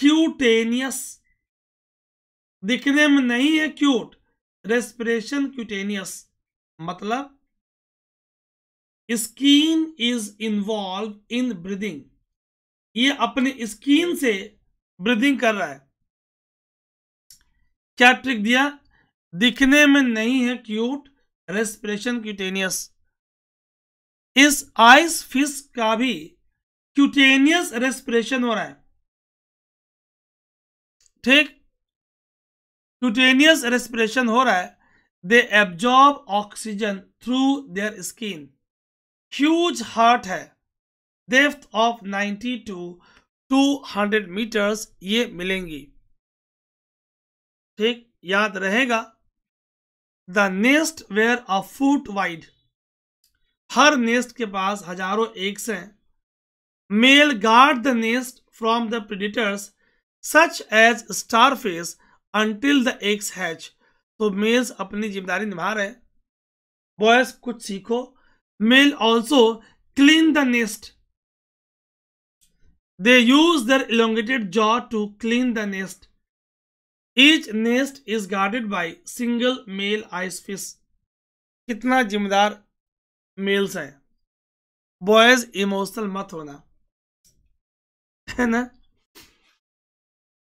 क्यूटेनियस दिखने में नहीं है क्यूट रेस्पिरेशन क्यूटेनियस मतलब skin is involve in breathing ये अपने स्कीन से ब्रीदिंग कर रहा है क्या ट्रिक दिया दिखने में नहीं है क्यूट रेस्पिरेशन क्यूटेनियस इस आइस फिश का भी क्यूटेनियस रेस्पिरेशन हो रहा है ठीक क्यूटेनियस रेस्पिरेशन हो रहा है they absorb oxygen through their skin huge heart है डेफ्थ ऑफ 90 टू 200 मीटर्स ये मिलेंगी ठीक याद रहेगा the nest were a foot wide हर नेस्ट के पास हजारों एक्स हैं male guard the nest from the predators such as starfish until the eggs hatch तो मेल्स अपनी जिम्मेदारी निभा रहे बॉयज कुछ सीखो male also clean the nest. They use their elongated jaw to clean the nest. Each nest is guarded by single male ice fish. कितना जिम्मेदार mails हैं बॉयज इमोशनल मत होना है ना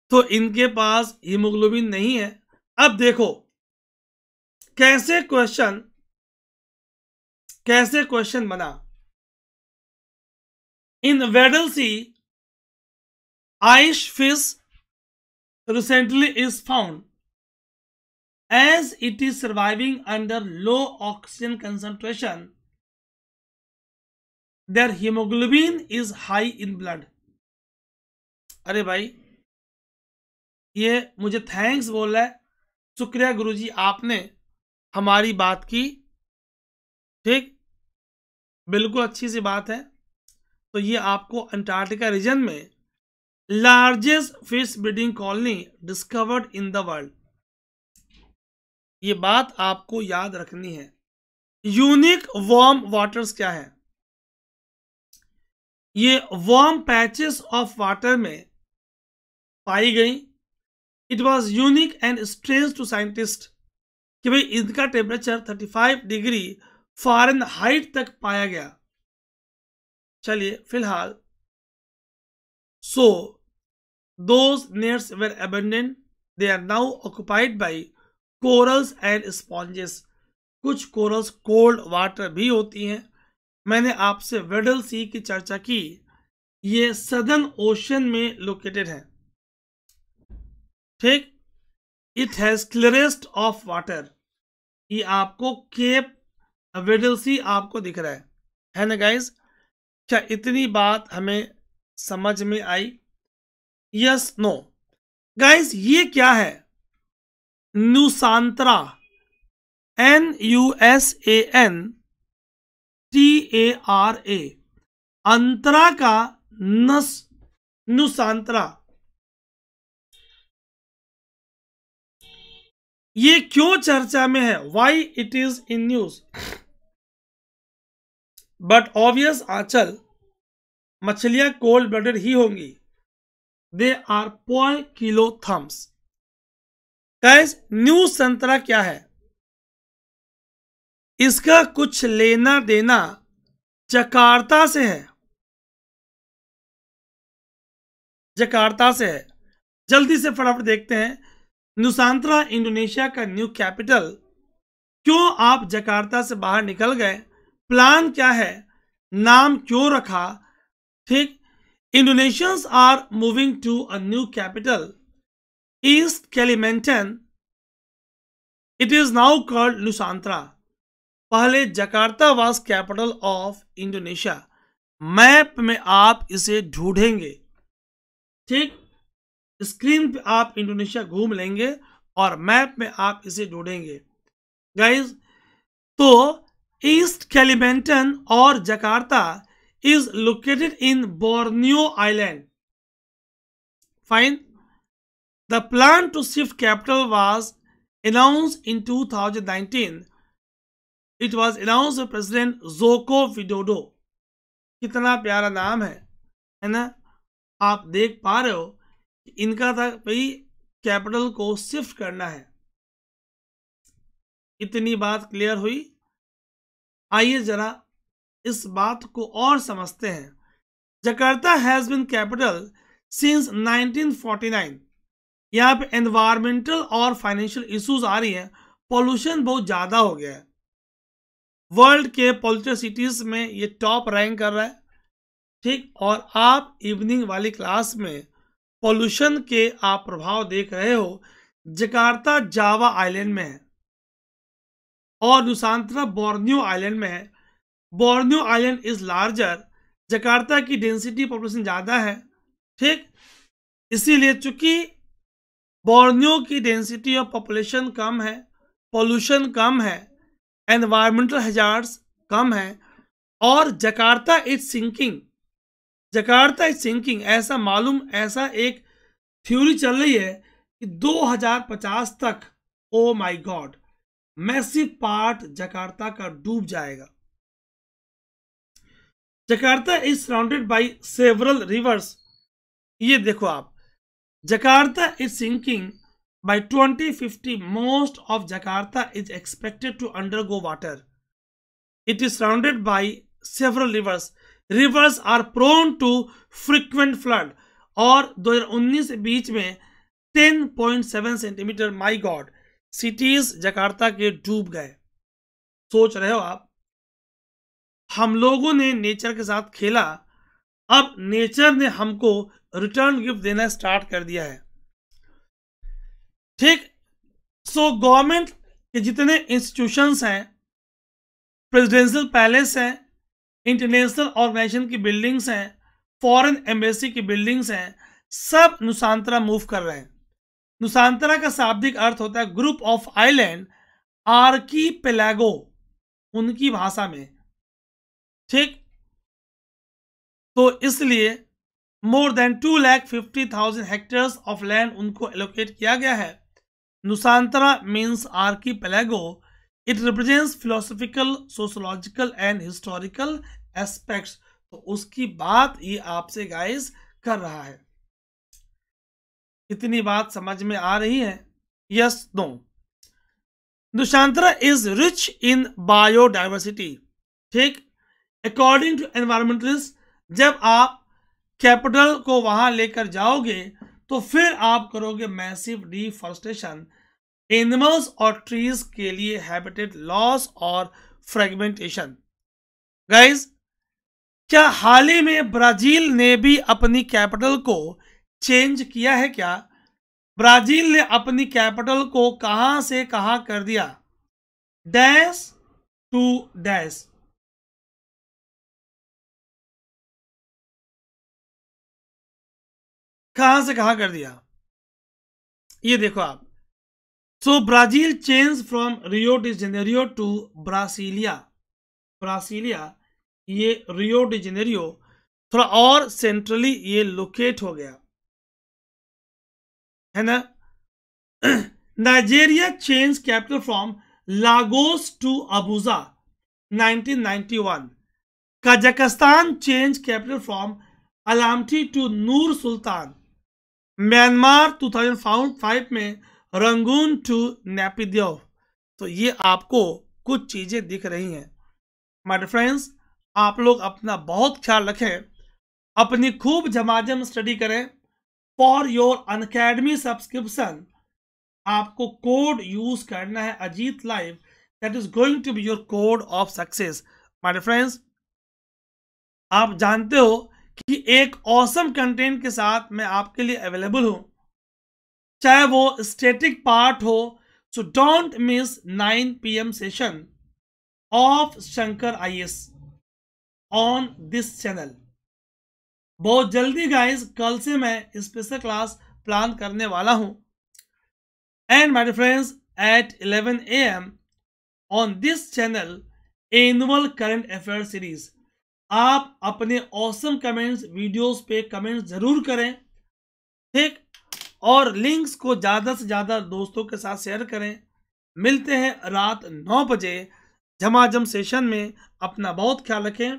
तो इनके पास हीमोग्लोबिन नहीं है अब देखो कैसे क्वेश्चन कैसे क्वेश्चन बना in Weddell Sea ice fish recently is found as it is surviving under low oxygen concentration their haemoglobin is high in blood अरे भाई ये मुझे थैंक्स बोल रहा है शुक्रिया गुरुजी आपने हमारी बात की ठीक बिल्कुल अच्छी सी बात है तो ये आपको अंटार्कटिका रीजन में largest fish breeding colony discovered in the world ये बात आपको याद रखनी है यूनिक वार्म वाटर्स क्या है ये वार्म पैचेस ऑफ वाटर में पाई गई it was unique and strange to scientist कि भाई इनका टेम्परेचर 35 डिग्री फॉरन हाइट तक पाया गया चलिए फिलहाल so those nets were abundant they are now occupied by corals and sponges कुछ कोरल्स कोल्ड वाटर भी होती हैं मैंने आपसे वेडल सी की चर्चा की ये सदर्न ओशन में लोकेटेड है ठीक it has clearest of water ये आपको केप सी आपको दिख रहा है है ना गाइज क्या इतनी बात हमें समझ में आई यस नो गाइज ये क्या है Nusantara N U S A N T A R A अंतरा का नस नुसांतरा ये क्यों चर्चा में है why it is in news but obvious आंचल मछलियां कोल्ड ब्लडेड ही होंगी they are poikilotherms कैस न्यू संतरा क्या है इसका कुछ लेना देना जकार्ता से है जकार्ता से है जल्दी से फटाफट देखते हैं नुसांतरा इंडोनेशिया का न्यू कैपिटल क्यों आप जकार्ता से बाहर निकल गए प्लान क्या है नाम क्यों रखा ठीक Indonesians are moving to a new capital East Kalimantan it is now called Nusantara पहले Jakarta was capital of Indonesia map में आप इसे ढूंढेंगे ठीक स्क्रीन पे आप इंडोनेशिया घूम लेंगे और मैप में आप इसे ढूंढेंगे गाइज तो ईस्ट कैलिमेंटन और Jakarta is located in Borneo island fine the plan to shift capital was announce in two thousand nineteen it was announce president Joko Widodo कितना प्यारा नाम है है ना आप देख पा रहे हो इनका था भाई कैपिटल को शिफ्ट करना है इतनी बात क्लियर हुई आइए जरा इस बात को और समझते हैं Jakarta has been capital since 1949 यहाँ पे एनवायरमेंटल और फाइनेंशियल इश्यूज आ रही हैं पॉल्यूशन बहुत ज़्यादा हो गया है वर्ल्ड के पॉल्यूटेड सिटीज में ये टॉप रैंक कर रहा है ठीक और आप इवनिंग वाली क्लास में पॉल्यूशन के आप प्रभाव देख रहे हो जकार्ता जावा आइलैंड में है और दूसरा बोर्नियो आइलैंड में है Borneo island is larger Jakarta की डेंसिटी पॉपुलेशन ज़्यादा है ठीक इसीलिए चूंकि बोर्नियो की डेंसिटी और पॉपुलेशन कम है पॉल्यूशन कम है एनवायरमेंटल हजार्स कम है और Jakarta is sinking Jakarta is sinking ऐसा मालूम ऐसा एक थ्योरी चल रही है कि 2050 तक oh my god massive part Jakarta का डूब जाएगा Jakarta is surrounded by several rivers ये देखो आप Jakarta is sinking by 2050 most of jakarta is expected to undergo water it is surrounded by several rivers rivers are prone to frequent flood Or 2019 से बीच में 10.7 centimetre my god cities Jakarta के डूब गए सोच रहे हो आप हम लोगों ने नेचर के साथ खेला अब नेचर ने हमको रिटर्न गिफ्ट देना स्टार्ट कर दिया है ठीक सो गवर्नमेंट के जितने इंस्टीट्यूशंस हैं प्रेसिडेंशियल पैलेस हैं इंटरनेशनल ऑर्गेनाइजेशन की बिल्डिंग्स हैं फॉरेन एम्बेसी की बिल्डिंग्स हैं सब नुसांतरा मूव कर रहे हैं नुसांतरा का शाब्दिक अर्थ होता है group of island archipelago उनकी भाषा में ठीक तो इसलिए more than two lakh fifty thousand hectares of land उनको एलोकेट किया गया है Nusantara means archipelago it represents philosophical sociological and historical aspects तो उसकी बात ये आपसे गाइस कर रहा है इतनी बात समझ में आ रही है yes no Nusantara is rich in biodiversity ठीक अकॉर्डिंग टू एनवायरमेंटलिस्ट जब आप कैपिटल को वहां लेकर जाओगे तो फिर आप करोगे मैसिव डिफॉरस्टेशन एनिमल्स और ट्रीज के लिए हैबिटेट लॉस और फ्रेगमेंटेशन गाइज क्या हाल ही में ब्राजील ने भी अपनी कैपिटल को चेंज किया है क्या ब्राजील ने अपनी कैपिटल को कहां से कहां कर दिया डैश टू डैश कहां से कहां कर दिया ये देखो आप so Brazil change from Rio de Janeiro to Brasilia Brasilia ये रियो डी जेनेरियो थोड़ा और सेंट्रली ये लोकेट हो गया है ना Nigeria change capital from Lagos to Abuja 1991 Kazakhstan change capital from Almaty to Nur Sultan Myanmar 2005 में Rangoon to नेपिद्योव तो ये आपको कुछ चीज़ें दिख रही हैं माय फ्रेंड्स आप लोग अपना बहुत ख्याल रखें अपनी खूब जमाजम स्टडी करें फॉर योर अनकेडमी सब्सक्रिप्शन आपको कोड यूज करना है Ajit live that is going to be your code of success my friends आप जानते हो कि एक औसम कंटेंट के साथ मैं आपके लिए अवेलेबल हूं चाहे वो स्टेटिक पार्ट हो so don't miss 9 PM session of Shankar IAS on this channel बहुत जल्दी गाइस कल से मैं स्पेशल क्लास प्लान करने वाला हूं and my friends at 11 AM on this channel annual current affair series आप अपने ऑसम कमेंट्स वीडियोस पे कमेंट्स जरूर करें ठीक और लिंक्स को ज़्यादा से ज़्यादा दोस्तों के साथ शेयर करें मिलते हैं रात नौ बजे झमाझम सेशन में अपना बहुत ख्याल रखें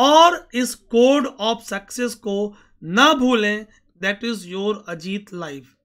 और इस कोड ऑफ सक्सेस को ना भूलें that is your Ajit life